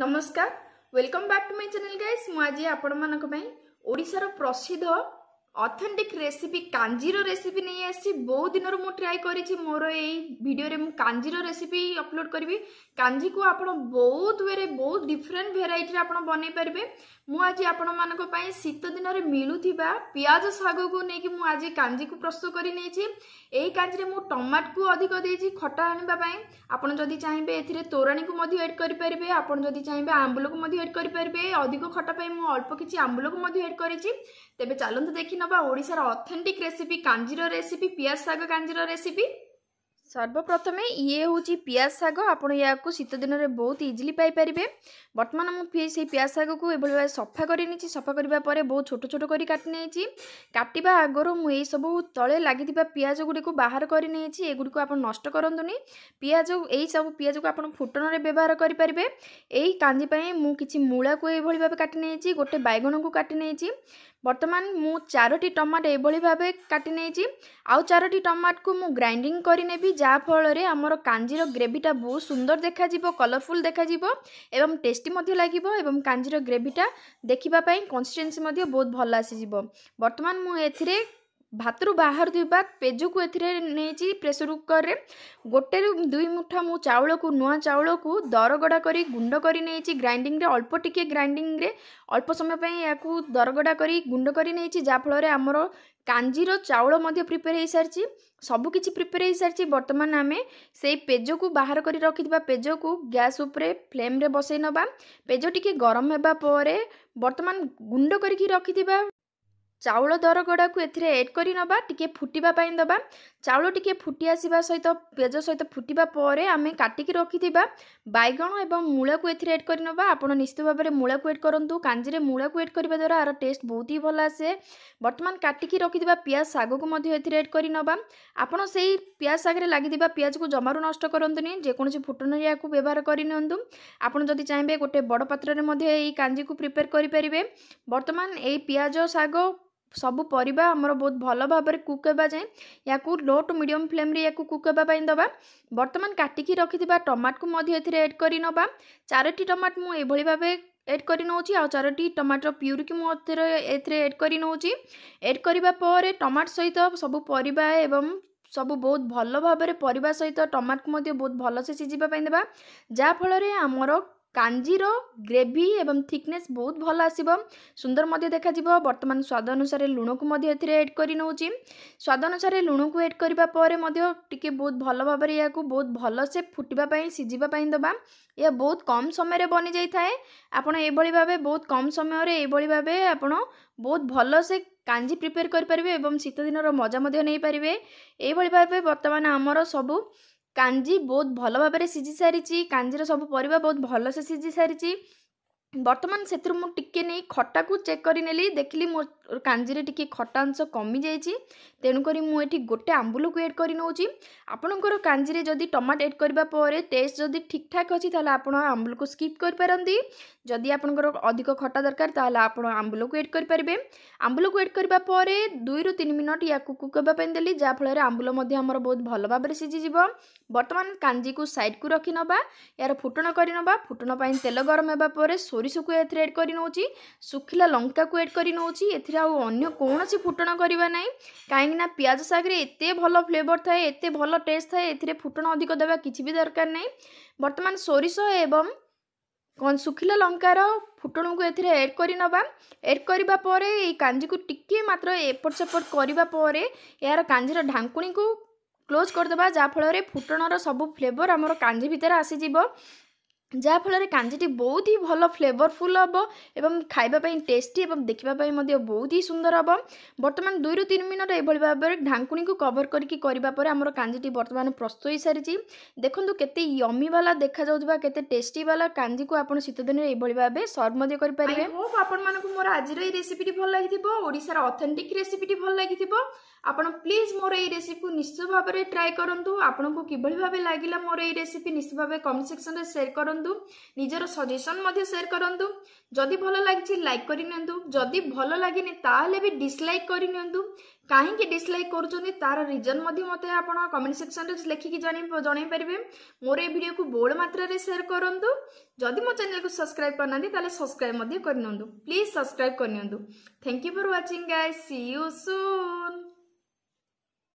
ନମସ୍କାର welcome back to my channel guys ମୁଁ ଆଜି ଆପଣମାନଙ୍କ ପାଇଁ ଓଡ଼ିଶାର ପ୍ରସିଦ୍ଧ অথেন্টিক রেসিপি কাঞ্জির রেসিপি নিয়ে আসছি বহু দিনর মু ট্রাই করেছি মোর এই ভিডিওরে মু কাঞ্জির রেসিপি অপলোড করবি কু আপনার বহু ওয়ে বহু ডিফরেন্ট ভেরাইটি আপনার বনাই পারবে মু আজ আপনার শীত দিনরে মিলুথিবা পিঁয়াজ শাগকু নেকি মু আজ কু প্রস্তুত করে নিয়েছি এই কাঞ্জিরে মু কু অধিক দিয়েছি খটা আনিবা পাই আপনার যদি চাইবে এথিরে তোরাণীকু মধ্যে এড করিপারিবে আপনার যদি চাইবে আম্বুলকু মধ্যে এড করিপারিবে অধিক খটা পাই মু অল্প কিছু আম্বুলকু মধ্যে এড করেছি তেবে চালন্তু দেখি না ନେବା ଓଡ଼ିଶାର ଅଥେଣ୍ଟିକ୍ ରେସିପି କାଞ୍ଜିର ରେସିପି ପିଆଜ ଶାଗ କାଞ୍ଜିର ରେସିପି ସର୍ବପ୍ରଥମେ ଇଏ ହେଉଛି ପିଆଜ ଶାଗ ଆପଣ ଏହାକୁ ଶୀତ ଦିନରେ ବହୁତ ଇଜିଲି ପାଇପାରିବେ ବର୍ତ୍ତମାନ ମୁଁ ସେଇ ପିଆଜ ଶାଗକୁ ଏଭଳି ଭାବେ ସଫା କରିନେଇଛି ସଫା କରିବା ପରେ ବହୁତ ଛୋଟ ଛୋଟ କରି କାଟି ନେଇଛି କାଟିବା ଆଗରୁ ମୁଁ ଏହିସବୁ ତଳେ ଲାଗିଥିବା ପିଆଜ ଗୁଡ଼ିକୁ ବାହାର କରିନେଇଛି ଏଗୁଡ଼ିକୁ ଆପଣ ନଷ୍ଟ କରନ୍ତୁନି ପିଆଜ ଏହିସବୁ ପିଆଜକୁ ଆପଣ ଫୁଟଣରେ ବ୍ୟବହାର କରିପାରିବେ ଏହି କାଞ୍ଜି ପାଇଁ ମୁଁ କିଛି ମୂଳାକୁ ଏଇଭଳି ଭାବେ କାଟି ନେଇଛି ଗୋଟେ ବାଇଗଣକୁ କାଟି ନେଇଛି বর্তমান মু চারোটি টমাট এইভাবে ভাবে কাটি নেইছি আউ চারোটি টমাটকু মু গ্রাইন্ডিং করে নেবি যাফলের আমার কাঞ্জির গ্রেভিটা বহু সুন্দর দেখাযিব কলরফুল দেখাযিব এবং টেস্টি মধ্যে লাগিব এবং কাঞ্জির গ্রেভিটা দেখিবা পাই কনসিস্টেন্সি মধ্যে বহুত ভাল আসিযিব বর্তমান মু এথিরে ଭାତରୁ ବାହାର ଥିବା ପେଜକୁ ଏଥିରେ ନେଇଛି ପ୍ରେସର୍ କୁକର୍ରେ ଗୋଟେରୁ ଦୁଇ ମୁଠା ମୁଁ ଚାଉଳକୁ ନୂଆ ଚାଉଳକୁ ଦରଗଡ଼ା କରି ଗୁଣ୍ଡ କରି ନେଇଛି ଗ୍ରାଇଣ୍ଡିଙ୍ଗରେ ଅଳ୍ପ ଟିକିଏ ଗ୍ରାଇଣ୍ଡିଙ୍ଗରେ ଅଳ୍ପ ସମୟ ପାଇଁ ଏହାକୁ ଦରଗଡ଼ା କରି ଗୁଣ୍ଡ କରି ନେଇଛି ଯାହାଫଳରେ ଆମର କାଞ୍ଜିର ଚାଉଳ ମଧ୍ୟ ପ୍ରିପେୟାର ହୋଇସାରିଛି ସବୁକିଛି ପ୍ରିପେୟାର ହୋଇସାରିଛି ବର୍ତ୍ତମାନ ଆମେ ସେଇ ପେଜକୁ ବାହାର କରି ରଖିଥିବା ପେଜକୁ ଗ୍ୟାସ୍ ଉପରେ ଫ୍ଲେମ୍ରେ ବସେଇ ନେବା ପେଜ ଟିକେ ଗରମ ହେବା ପରେ ବର୍ତ୍ତମାନ ଗୁଣ୍ଡ କରିକି ରଖିଥିବା ଚାଉଳ ଦରଗଡ଼ାକୁ ଏଥିରେ ଏଡ଼୍ କରି ନେବା ଟିକିଏ ଫୁଟିବା ପାଇଁ ଦେବା ଚାଉଳ ଟିକିଏ ଫୁଟି ଆସିବା ସହିତ ପିଆଜ ସହିତ ଫୁଟିବା ପରେ ଆମେ କାଟିକି ରଖିଥିବା ବାଇଗଣ ଏବଂ ମୂଳାକୁ ଏଥିରେ ଏଡ଼୍ କରି ନେବା ଆପଣ ନିଶ୍ଚିତ ଭାବରେ ମୂଳାକୁ ଏଡ଼୍ କରନ୍ତୁ କାଞ୍ଜିରେ ମୂଳାକୁ ଏଡ଼୍ କରିବା ଦ୍ୱାରା ଆର ଟେଷ୍ଟ ବହୁତ ହି ଭଲ ଆସେ ବର୍ତ୍ତମାନ କାଟିକି ରଖିଥିବା ପିଆଜ ଶାଗକୁ ମଧ୍ୟ ଏଥିରେ ଏଡ଼୍ କରି ନେବା ଆପଣ ସେଇ ପିଆଜ ଶାଗରେ ଲାଗିଥିବା ପିଆଜକୁ ଜମାରୁ ନଷ୍ଟ କରନ୍ତୁନି ଯେକୌଣସି ଫୁଟଣରେ ଏହାକୁ ବ୍ୟବହାର କରିନିଅନ୍ତୁ ଆପଣ ଯଦି ଚାହିଁବେ ଗୋଟେ ବଡ଼ ପାତ୍ରରେ ମଧ୍ୟ ଏଇ କାଞ୍ଜିକୁ ପ୍ରିପେୟାର କରିପାରିବେ ବର୍ତ୍ତମାନ ଏଇ ପିଆଜ ଶାଗ ସବୁ ପରିବା ଆମର ବହୁତ ଭଲ ଭାବରେ କୁକ୍ ହେବା ଯାଏଁ ୟାକୁ ଲୋ ଟୁ ମିଡ଼ିୟମ୍ ଫ୍ଲେମ୍ରେ ୟାକୁ କୁକ୍ ହେବା ପାଇଁ ଦେବା ବର୍ତ୍ତମାନ କାଟିକି ରଖିଥିବା ଟମାଟୋକୁ ମଧ୍ୟ ଏଥିରେ ଏଡ଼୍ କରି ନେବା ଚାରୋଟି ଟମାଟୋ ମୁଁ ଏଭଳି ଭାବେ ଏଡ଼୍ କରି ନେଉଛି ଆଉ ଚାରୋଟି ଟମାଟୋର ପ୍ୟୁରିକି ମୁଁ ଏଥିରେ ଏଥିରେ ଏଡ଼୍ କରି ନେଉଛି ଏଡ଼୍ କରିବା ପରେ ଟମାଟୋ ସହିତ ସବୁ ପରିବା ଏବଂ ସବୁ ବହୁତ ଭଲ ଭାବରେ ପରିବା ସହିତ ଟମାଟୋକୁ ମଧ୍ୟ ବହୁତ ଭଲସେ ସିଝିବା ପାଇଁ ଦେବା ଯାହାଫଳରେ ଆମର কাঞ্জির গ্রেভি এবং থিকনেস বহুত ভালো আসব সুন্দর মধ্যে দেখা যাব বর্তমান স্বাদ অনুসারে লুণকু মধ্যে এতে এড করে নেছি স্বাদ অনুসারে লুণকু এড করা পরে মধ্যে টিকি বহু ভাল ভাবে বহু বহুত ভালসে ফুটবা সিজিবা দেবা ইয়া বহু কম সময় বনি যাই থাকে আপনার এইভাবে ভাবে বহু কম সময় এইভাবে ভাবে আপনার বহুত ভালসে কাঞ্জি প্রিপেয়ার করে পারে এবং শীতদিন মজা মধ্যে নেই পারে এইভাবে ভাবে বর্তমানে আমার সবু କାଞ୍ଜି ବହୁତ ଭଲ ଭାବରେ ସିଝି ସାରିଛି କାଞ୍ଜିର ସବୁ ପରିବା ବହୁତ ଭଲସେ ସିଝି ସାରିଛି ବର୍ତ୍ତମାନ ସେଥିରୁ ମୁଁ ଟିକେ ନେଇ ଖଟାକୁ ଚେକ୍ କରିନେଲି ଦେଖିଲି ମୋ କାଞ୍ଜିରେ ଟିକେ ଖଟା ଅଂଶ କମିଯାଇଛି ତେଣୁକରି ମୁଁ ଏଠି ଗୋଟେ ଆମ୍ବୁଲକୁ ଏଡ଼୍ କରି ନେଉଛି ଆପଣଙ୍କର କାଞ୍ଜିରେ ଯଦି ଟମାଟୋ ଏଡ଼୍ କରିବା ପରେ ଟେଷ୍ଟ ଯଦି ଠିକ୍ଠାକ୍ ଅଛି ତାହେଲେ ଆପଣ ଆମ୍ବୁଲକୁ ସ୍କିପ୍ କରିପାରନ୍ତି ଯଦି ଆପଣଙ୍କର ଅଧିକ ଖଟା ଦରକାର ତାହେଲେ ଆପଣ ଆମ୍ବୁଲକୁ ଏଡ଼୍ କରିପାରିବେ ଆମ୍ବୁଲକୁ ଏଡ଼୍ କରିବା ପରେ ଦୁଇରୁ ତିନି ମିନିଟ୍ ୟାକୁ କୁକ୍ ହେବା ପାଇଁ ଦେଲି ଯାହାଫଳରେ ଆମ୍ବୁଲ ମଧ୍ୟ ଆମର ବହୁତ ଭଲ ଭାବରେ ସିଝିଯିବ ବର୍ତ୍ତମାନ କାଞ୍ଜିକୁ ସାଇଡ଼କୁ ରଖିନେବା ଏହାର ଫୁଟଣ କରିନେବା ଫୁଟଣ ପାଇଁ ତେଲ ଗରମ ହେବା ପରେ ସୋରିଷକୁ ଏଥିରେ ଏଡ଼୍ କରି ନେଉଛି ଶୁଖିଲା ଲଙ୍କାକୁ ଏଡ଼୍ କରି ନେଉଛି ଏଥିରେ ଆଉ ଅନ୍ୟ କୌଣସି ଫୁଟଣ କରିବା ନାହିଁ କାହିଁକିନା ପିଆଜ ଶାଗରେ ଏତେ ଭଲ ଫ୍ଲେଭର ଥାଏ ଏତେ ଭଲ ଟେଷ୍ଟ ଥାଏ ଏଥିରେ ଫୁଟଣ ଅଧିକ ଦେବା କିଛି ବି ଦରକାର ନାହିଁ ବର୍ତ୍ତମାନ ସୋରିଷ ଏବଂ କ'ଣ ଶୁଖିଲା ଲଙ୍କାର ଫୁଟଣକୁ ଏଥିରେ ଏଡ଼୍ କରିନେବା ଏଡ଼୍ କରିବା ପରେ ଏଇ କାଞ୍ଜିକୁ ଟିକିଏ ମାତ୍ର ଏପଟ ସେପଟ କରିବା ପରେ ଏହାର କାଞ୍ଜିର ଢାଙ୍କୁଣୀକୁ କ୍ଲୋଜ୍ କରିଦେବା ଯାହାଫଳରେ ଫୁଟଣର ସବୁ ଫ୍ଲେଭର ଆମର କାଞ୍ଜି ଭିତରେ ଆସିଯିବ ଯାହାଫଳରେ କାଞ୍ଜିଟି ବହୁତ ହି ଭଲ ଫ୍ଲେଭରଫୁଲ୍ ହେବ ଏବଂ ଖାଇବା ପାଇଁ ଟେଷ୍ଟି ଏବଂ ଦେଖିବା ପାଇଁ ମଧ୍ୟ ବହୁତ ହି ସୁନ୍ଦର ହେବ ବର୍ତ୍ତମାନ ଦୁଇରୁ ତିନି ମିନିଟ୍ ଏଭଳି ଭାବରେ ଢାଙ୍କୁଣୀକୁ କଭର କରିକି କରିବା ପରେ ଆମର କାଞ୍ଜିଟି ବର୍ତ୍ତମାନ ପ୍ରସ୍ତୁତ ହୋଇସାରିଛି ଦେଖନ୍ତୁ କେତେ ୟମିବାଲା ଦେଖାଯାଉଥିବା କେତେ ଟେଷ୍ଟିବାଲା କାଞ୍ଜିକୁ ଆପଣ ଶୀତଦିନରେ ଏଭଳି ଭାବେ ସର୍ଭ ମଧ୍ୟ କରିପାରିବେ ହୋପ୍ ଆପଣମାନଙ୍କୁ ମୋର ଆଜିର ଏହି ରେସିପିଟି ଭଲ ଲାଗିଥିବ ଓଡ଼ିଶାର ଅଥେଣ୍ଟିକ୍ ରେସିପିଟି ଭଲ ଲାଗିଥିବ ଆପଣ ପ୍ଲିଜ୍ ମୋର ଏହି ରେସିପିକୁ ନିଶ୍ଚିତ ଭାବରେ ଟ୍ରାଏ କରନ୍ତୁ ଆପଣଙ୍କୁ କିଭଳି ଭାବେ ଲାଗିଲା ମୋର ଏହି ରେସିପି ନିଶ୍ଚିତ ଭାବେ କମେଣ୍ଟ ସେକ୍ସନରେ ସେୟାର କରନ୍ତୁ କରନ୍ତୁ ନିଜର ସଜେସନ୍ ମଧ୍ୟ ସେୟାର କରନ୍ତୁ ଯଦି ଭଲ ଲାଗିଛି ଲାଇକ୍ କରିନିଅନ୍ତୁ ଯଦି ଭଲ ଲାଗିନି ତାହେଲେ ବି ଡିସଲାଇକ୍ କରିନିଅନ୍ତୁ କାହିଁକି ଡିସଲାଇକ୍ କରୁଛନ୍ତି ତାର ରିଜନ୍ ମଧ୍ୟ ମୋତେ ଆପଣ କମେଣ୍ଟ ସେକ୍ସନ୍ରେ ଲେଖିକି ଜଣାଇ ପାରିବେ ମୋର ଏ ଭିଡ଼ିଓକୁ ବୋଲ୍ଡ ମାତ୍ରାରେ ସେୟାର କରନ୍ତୁ ଯଦି ମୋ ଚ୍ୟାନେଲକୁ ସବସ୍କ୍ରାଇବ୍ କରିନାହାନ୍ତି ତାହେଲେ ସବସ୍କ୍ରାଇବ୍ ମଧ୍ୟ କରିନିଅନ୍ତୁ ପ୍ଲିଜ୍ ସବସ୍କ୍ରାଇବ୍ କରିନିଅନ୍ତୁ thank you for watching guys see you Sun